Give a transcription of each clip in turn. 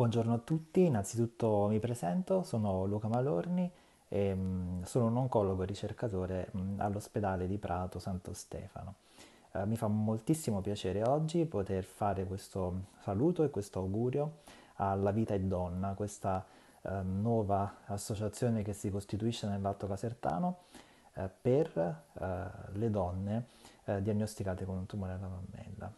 Buongiorno a tutti, innanzitutto mi presento, sono Luca Malorni e ehm, sono un oncologo e ricercatore mm, all'ospedale di Prato Santo Stefano. Eh, mi fa moltissimo piacere oggi poter fare questo saluto e questo augurio alla Vita e Donna, questa ehm, nuova associazione che si costituisce nell'Alto Casertano eh, per eh, le donne diagnosticate con un tumore alla mammella.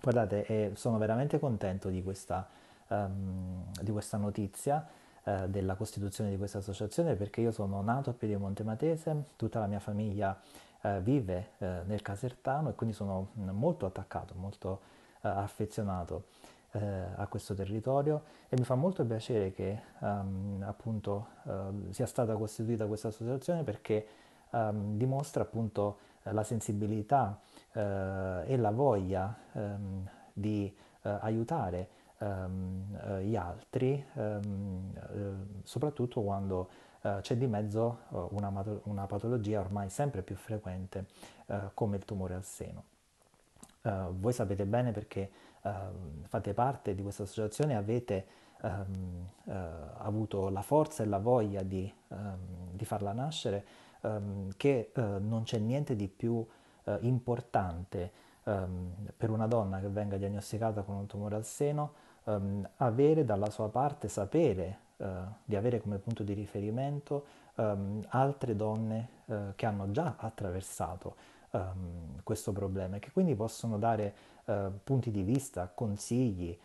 Guardate, sono veramente contento di questa um, di questa notizia eh, della costituzione di questa associazione perché io sono nato a Piedemonte Matese, tutta la mia famiglia uh, vive uh, nel Casertano e quindi sono mm, molto attaccato, molto affezionato a questo territorio e mi fa molto piacere che um, appunto sia stata costituita questa associazione perché um, dimostra appunto la sensibilità eh, e la voglia ehm, di eh, aiutare ehm, eh, gli altri, ehm, eh, soprattutto quando eh, c'è di mezzo eh, una, una, patologia ormai sempre più frequente come il tumore al seno. voi sapete bene perché ehm, fate parte di questa associazione e avete ehm, avuto la forza e la voglia di, ehm, di farla nascere, ehm, che non c'è niente di più importante per una donna che venga diagnosticata con un tumore al seno um, avere dalla sua parte, sapere uh, di avere come punto di riferimento um, altre donne uh, che hanno già attraversato um, questo problema e che quindi possono dare uh, punti di vista, consigli,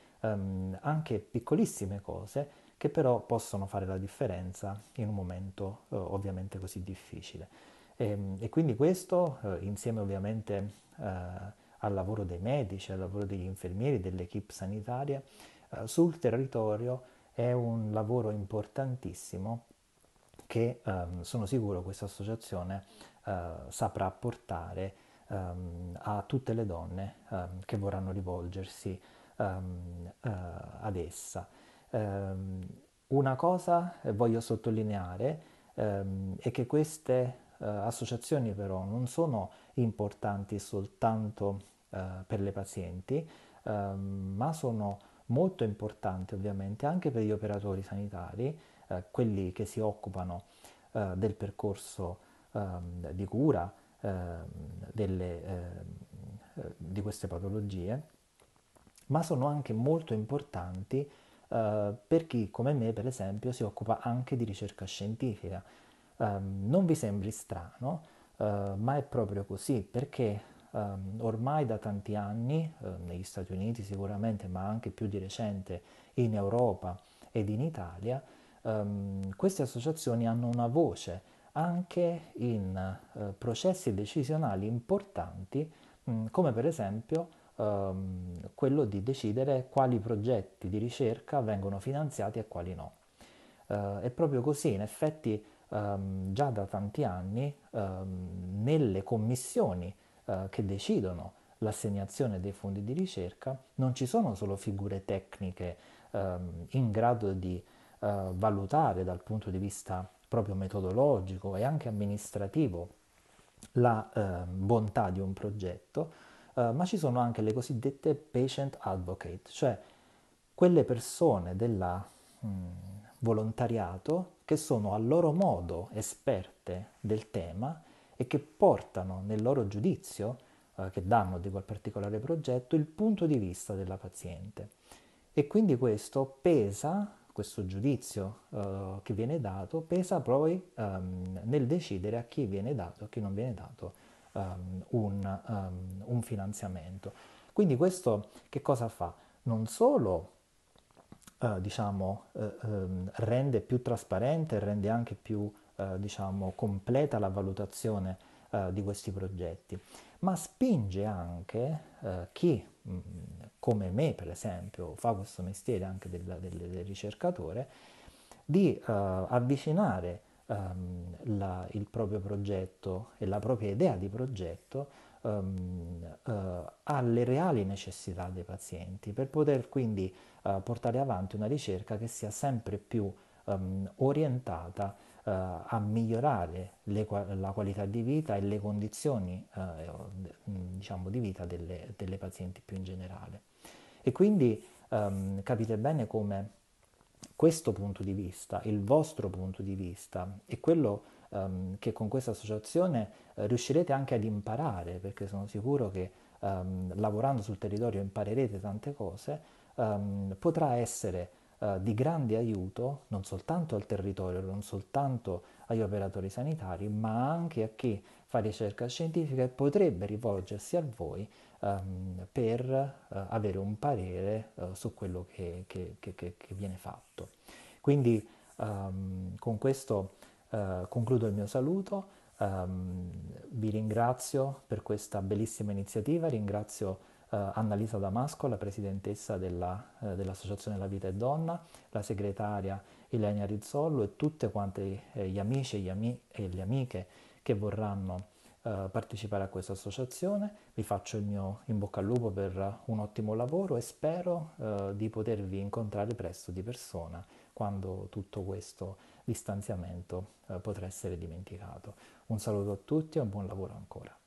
anche piccolissime cose che però possono fare la differenza in un momento ovviamente così difficile. E, e, quindi questo, insieme ovviamente al lavoro dei medici, al lavoro degli infermieri, dell'equipe sanitaria eh, sul territorio è un lavoro importantissimo che ehm, sono sicuro questa associazione eh, saprà portare ehm, a tutte le donne ehm, che vorranno rivolgersi ehm, eh, ad essa. Ehm, una cosa voglio sottolineare ehm, è che queste eh, associazioni però non sono importanti soltanto eh, per le pazienti, ehm, ma sono molto importanti ovviamente anche per gli operatori sanitari, eh, quelli che si occupano eh, del percorso ehm, di cura ehm, delle, di queste patologie, ma sono anche molto importanti per chi come me, per esempio, si occupa anche di ricerca scientifica. non vi sembri strano, ma è proprio così, perché um, ormai da tanti anni, eh, negli Stati Uniti sicuramente, ma anche più di recente in Europa ed in Italia, um, queste associazioni hanno una voce anche in eh, processi decisionali importanti, mh, mm, come per esempio ehm, quello di decidere quali progetti di ricerca vengono finanziati e quali no. Eh, è proprio così, in effetti ehm, già da tanti anni ehm, nelle commissioni eh, che decidono l'assegnazione dei fondi di ricerca, non ci sono solo figure tecniche ehm, in grado di eh, valutare dal punto di vista proprio metodologico e anche amministrativo la eh, bontà di un progetto, eh, ma ci sono anche le cosiddette patient advocate, cioè quelle persone del mm, volontariato che sono a loro modo esperte del tema e che portano nel loro giudizio, eh, che danno di quel particolare progetto, il punto di vista della paziente. E quindi questo pesa, questo giudizio eh, che viene dato, pesa poi ehm, nel decidere a chi viene dato e a chi non viene dato ehm, un, um, un finanziamento. Quindi questo che cosa fa? Non solo Uh, diciamo, uh, um, rende più trasparente, rende anche più eh, diciamo, completa la valutazione eh, di questi progetti, ma spinge anche eh, chi, mh, mm, come me per esempio, fa questo mestiere anche del, del, del ricercatore, di eh, avvicinare ehm, la, il proprio progetto e la propria idea di progetto ehm, eh, alle reali necessità dei pazienti, per poter quindi portare avanti una ricerca che sia sempre più ehm, orientata eh, a migliorare le, la qualità di vita e le condizioni eh, mm, diciamo, di vita delle, delle, pazienti più in generale. E quindi um, capite bene come questo punto di vista, il vostro punto di vista e quello um, che con questa associazione uh, riuscirete anche ad imparare, perché sono sicuro che um, lavorando sul territorio imparerete tante cose, um, potrà essere eh, di grande aiuto non soltanto al territorio, non soltanto agli operatori sanitari, ma anche a chi fa ricerca scientifica e potrebbe rivolgersi a voi ehm, per eh, avere un parere eh, su quello che, che, che, che, viene fatto. Quindi ehm, con questo eh, concludo il mio saluto. Um, vi ringrazio per questa bellissima iniziativa, ringrazio eh, Annalisa Damasco, la presidentessa della, eh, dell'Associazione La Vita e Donna, la segretaria Ilenia Rizzollo e tutti quanti eh, gli amici e le amiche che vorranno partecipare a questa associazione. Vi faccio il mio in bocca al lupo per un ottimo lavoro e spero eh, di potervi incontrare presto di persona quando tutto questo distanziamento eh, potrà essere dimenticato. Un saluto a tutti e un buon lavoro ancora.